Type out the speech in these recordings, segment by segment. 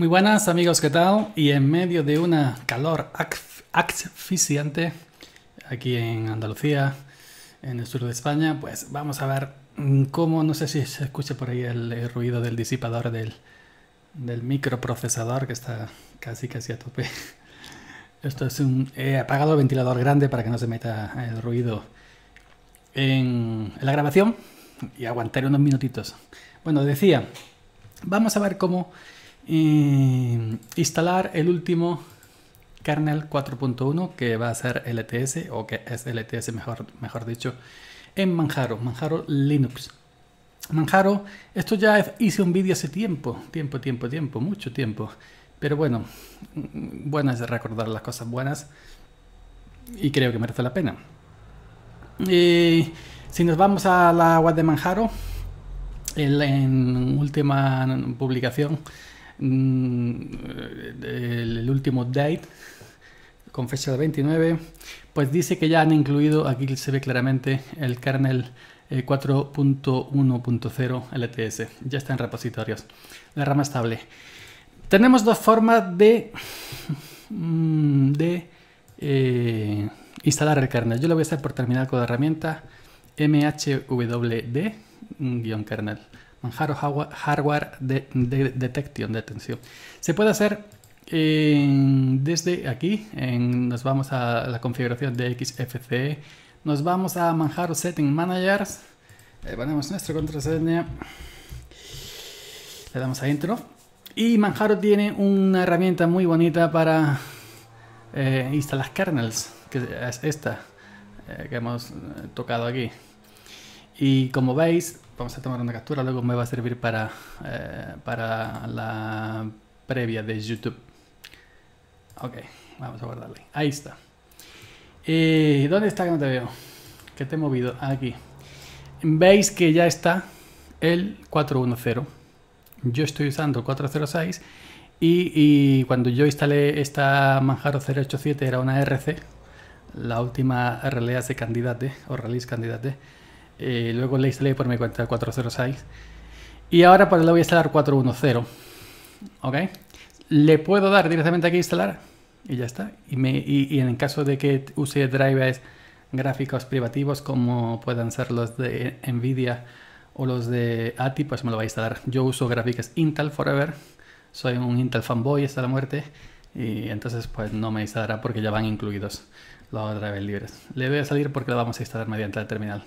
Muy buenas amigos, ¿qué tal? Y en medio de una calor asfixiante aquí en Andalucía, en el sur de España, pues vamos a ver mm, cómo, no sé si se escucha por ahí el, ruido del disipador del, microprocesador que está casi casi a tope. Esto es un... apagado ventilador grande para que no se meta el ruido en, en la grabación y aguantar unos minutitos. Bueno, decía, vamos a ver cómo instalar el último kernel 4.1 que va a ser LTS o que es LTS mejor, mejor dicho en Manjaro, Manjaro Linux. Manjaro, esto ya hice un vídeo hace tiempo, tiempo, tiempo, tiempo, mucho tiempo. Pero bueno, mm, bueno es recordar las cosas buenas y creo que merece la pena. si nos vamos a la web de Manjaro, en última publicación Mm, eh, el, último date con fecha 29, pues dice que ya han incluido, aquí se ve claramente, el kernel 4.1.0 eh, LTS. Ya está en repositorios. La rama estable. Tenemos dos formas de, mm, de eh, instalar el kernel. Yo lo voy a hacer por terminal con la herramienta mhwd-kernel. Manjaro Hardware de, Detection, Se puede hacer eh, desde aquí, nos vamos a la configuración de XFCE, nos vamos a Manjaro Setting Managers, Le eh, ponemos nuestro contraseña, le damos a Intro, y Manjaro tiene una herramienta muy bonita para eh, instalar kernels, que es esta que hemos tocado aquí. Y como veis, vamos a tomar una captura, luego me va a servir para, eh, la previa de YouTube. Ok, vamos a guardarle. Ahí está. Eh, dónde está que no te veo? Que te he movido. Aquí. Veis que ya está el 410. Yo estoy usando 406 y, y cuando yo instalé esta Manjaro 087 era una RC, la última RLS candidate o release candidate eh, luego la instalé por mi cuenta 406 y ahora pues le voy a instalar 410. ¿Ok? Le puedo dar directamente aquí instalar y ya está. Y, me, en caso de que use drivers gráficos privativos como puedan ser los de NVIDIA o los de ATI, pues me lo va a instalar. Yo uso gráficas Intel Forever, soy un Intel fanboy hasta la muerte y entonces pues no me instalará porque ya van incluidos los drivers libres. Le voy a salir porque lo vamos a instalar mediante el terminal.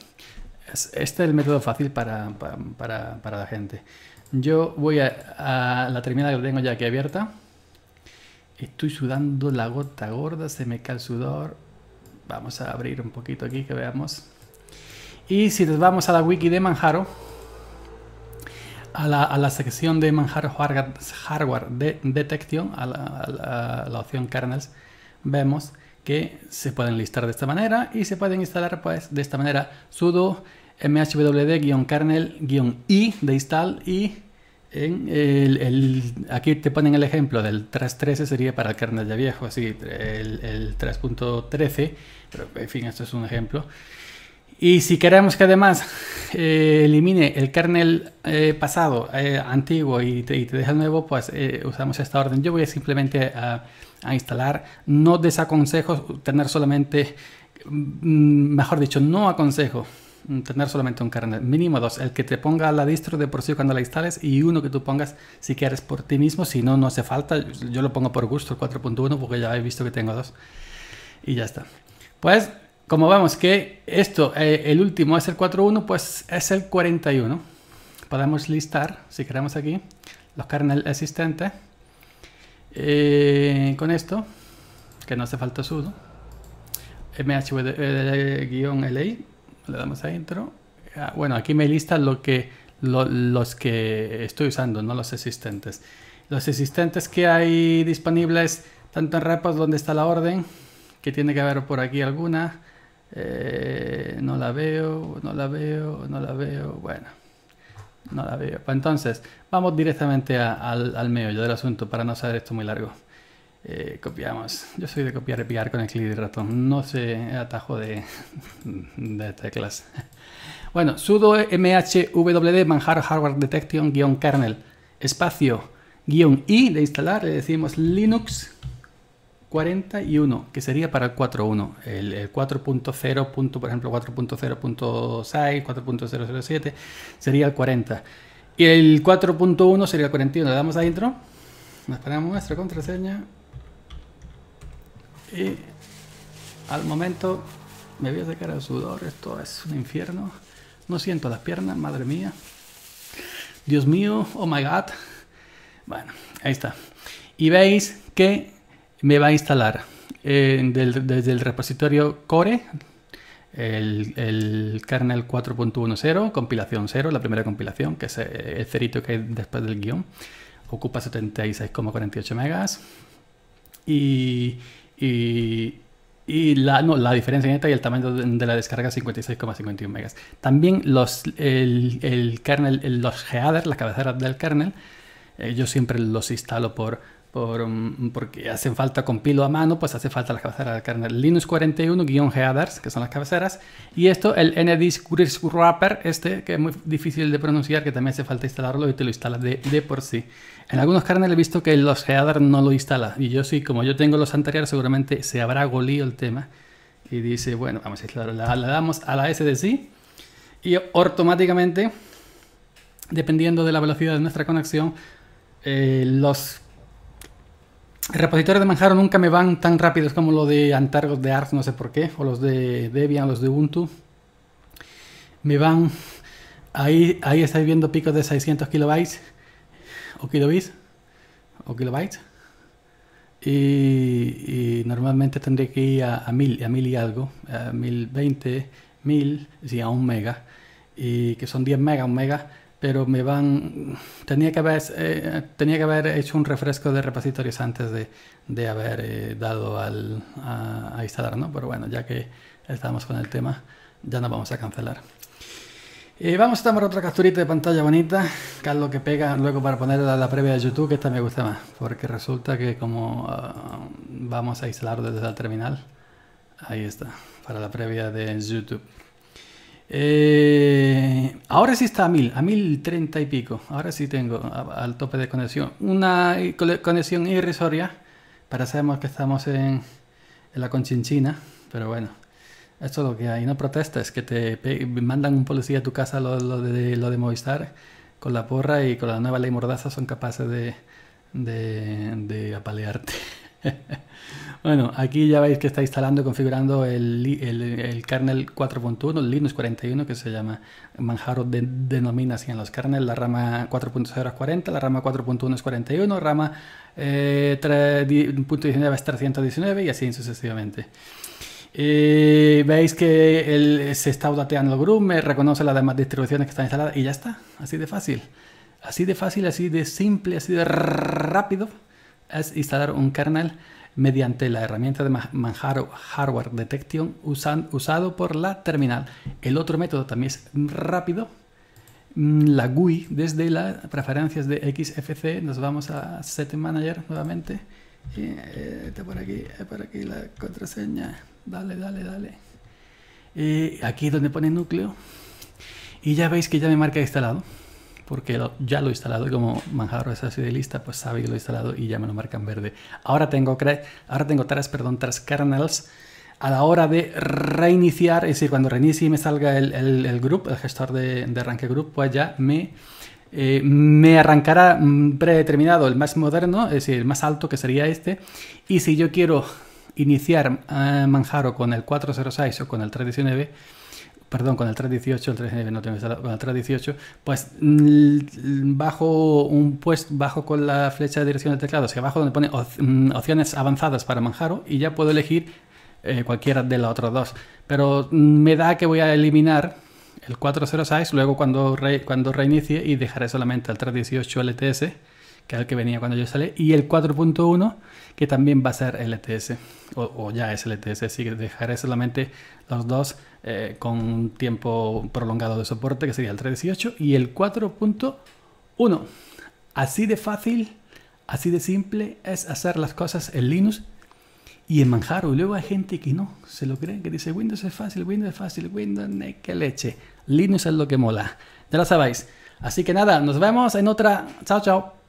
Este es el método fácil para, la gente. Yo voy a, la terminal que tengo ya aquí abierta. Estoy sudando la gota gorda, se me cae el sudor. Vamos a abrir un poquito aquí que veamos. Y si nos vamos a la wiki de Manjaro, a la, sección de Manjaro Hardware, de detección a la, la opción kernels, vemos que se pueden listar de esta manera y se pueden instalar pues de esta manera sudo mhwd-kernel-i de install y en el, aquí te ponen el ejemplo del 3.13 sería para el kernel ya viejo, así el, el 3.13, pero en fin, esto es un ejemplo. Y si queremos que además eh, elimine el kernel eh, pasado, eh, antiguo, y te, y deja el nuevo, pues usamos esta orden. Yo voy simplemente a instalar. No desaconsejo tener solamente, mm, mejor dicho, no aconsejo tener solamente un kernel, mínimo dos, el que te ponga la distro de por sí cuando la instales y uno que tú pongas si quieres por ti mismo, si no, no hace falta, yo lo pongo por gusto el 4.1 porque ya he visto que tengo dos y ya está. Pues como vemos que esto, eh, el último es el 4.1, pues es el 41. Podemos listar, si queremos aquí, los kernel existentes. Eh, con esto, que no hace falta sudo, mhwd-li, le damos a intro. Ah, bueno, aquí me lista lo que, los que estoy usando, no los existentes. Los existentes que hay disponibles tanto en repos donde está la orden, que tiene que haber por aquí alguna, eh, no la veo, no la veo, no la veo. Bueno, no la veo. Pues entonces, vamos directamente al, al, meollo del asunto para no hacer esto muy largo. Eh, copiamos. Yo soy de copiar y pegar con el clic del ratón. No sé atajo de, de teclas. Bueno, sudo mhwd manjar hardware detection-kernel espacio guión i de instalar le decimos linux 41, que sería para el 4.1. El, 4.0, por ejemplo, 4.0.6, 4.007, sería el 40. Y el 4.1 sería el 41. Le damos adentro. intro, nos ponemos nuestra contraseña y al momento me voy a sacar el sudor, esto es un infierno. No siento las piernas, madre mía. Dios mío, oh my god. Bueno, ahí está. Y veis que me va a instalar eh, desde el repositorio core el, kernel 4.10, compilación 0, la primera compilación, que es eh, el cerito que hay después del guión, ocupa 76,48 megas. Y, la, no, la, diferencia neta y el tamaño de la descarga 56,51 megas. También los, el, el kernel, los headers, las cabeceras del kernel, eh, yo siempre los instalo por por, mm, porque hacen falta compilo a mano, pues hace falta la cabecera del kernel Linux 41-headers, que son las cabeceras, y esto, el Chris wrapper, este, que es muy difícil de pronunciar, que también hace falta instalarlo y te lo instala de, de por sí. En algunos kernels he visto que los headers no lo instala, y yo sí, como yo tengo los anteriores, seguramente se habrá golío el tema, y dice, bueno, vamos a instalarlo la, la damos a la SDC, y automáticamente, dependiendo de la velocidad de nuestra conexión, eh, los repositorios de Manjaro nunca me van tan rápidos como los de Antargos de Arch, no sé por qué, o los de Debian, los de Ubuntu. Me van. Ahí, ahí estáis viendo picos de 600 kilobytes o kilobits o kilobytes. Y, normalmente tendré que ir a, mil, a mil y algo, a 1020, mil, sí, a un mega, y que son 10 mega, un mega pero me van. Tenía que haber, eh, tenía que haber hecho un refresco de repositorios antes de, haber eh, dado al, a, instalar, ¿no? Pero bueno, ya que estamos con el tema, ya nos vamos a cancelar. Eh, vamos a tomar otra capturita de pantalla bonita, que es lo que pega luego para poner la, la previa de YouTube, que esta me gusta más, porque resulta que como ah, vamos a instalar desde el terminal, ahí está, para la previa de YouTube. Eh, ahora sí está a mil, a mil treinta y pico. Ahora sí tengo al tope de conexión. Una eh, conexión irrisoria. Para sabemos que estamos en, la conchinchina. Pero bueno, esto es lo que hay. No protestas, que te mandan un policía a tu casa lo, de, lo de Movistar con la porra y con la nueva ley mordaza son capaces de, de, de apalearte. Bueno, aquí ya veis que está instalando y configurando el, kernel 4.1, el Linux 41, que se llama Manjaro, denomina así en los kernels. La rama 4.0 es 40, la rama 4.1 es 41, rama eh, 3.19 es 319 y así sucesivamente. Eh, veis que se está audateando el groom, reconoce las demás distribuciones que están instaladas y ya está, así de fácil. Así de fácil, así de simple, así de rápido es instalar un kernel mediante la herramienta de Manjaro Hardware Detection usan, usado por la terminal. El otro método también es rápido. Mm, la GUI, desde las preferencias de XFC, nos vamos a set Manager nuevamente. Eh, está por aquí, eh, por aquí la contraseña. Dale, dale, dale. Eh, aquí donde pone núcleo. Y ya veis que ya me marca instalado porque ya lo he instalado y como Manjaro es así de lista, pues sabe que lo he instalado y ya me lo marcan verde. Ahora tengo, ahora tengo tres, perdón, tres kernels a la hora de reiniciar, es decir, cuando reinicie me salga el, el, el el gestor de, arranque group, pues ya me, eh, me arrancará mm, predeterminado el más moderno, es decir, el más alto que sería este. Y si yo quiero iniciar eh, Manjaro con el 406 o con el 319, perdón, con el 318, el 39 eh, no tengo con el 318, pues mm, bajo un puesto, bajo con la flecha de dirección del teclado hacia abajo donde pone mm, opciones avanzadas para Manjaro y ya puedo elegir eh, cualquiera de los otros dos. Pero mm, me da que voy a eliminar el 406 luego cuando, cuando reinicie y dejaré solamente el 318 LTS, que es el que venía cuando yo salí, y el 4.1, que también va a ser LTS, o ya es LTS, así que dejaré solamente los dos eh, con un tiempo prolongado de soporte, que sería el 3.18, y el 4.1. Así de fácil, así de simple es hacer las cosas en Linux y en Manjaro. Y luego hay gente que no, se lo creen, que dice Windows es fácil, Windows es fácil, Windows, qué leche. Linux es lo que mola. Ya lo sabéis. Así que nada, nos vemos en otra. Chao, chao.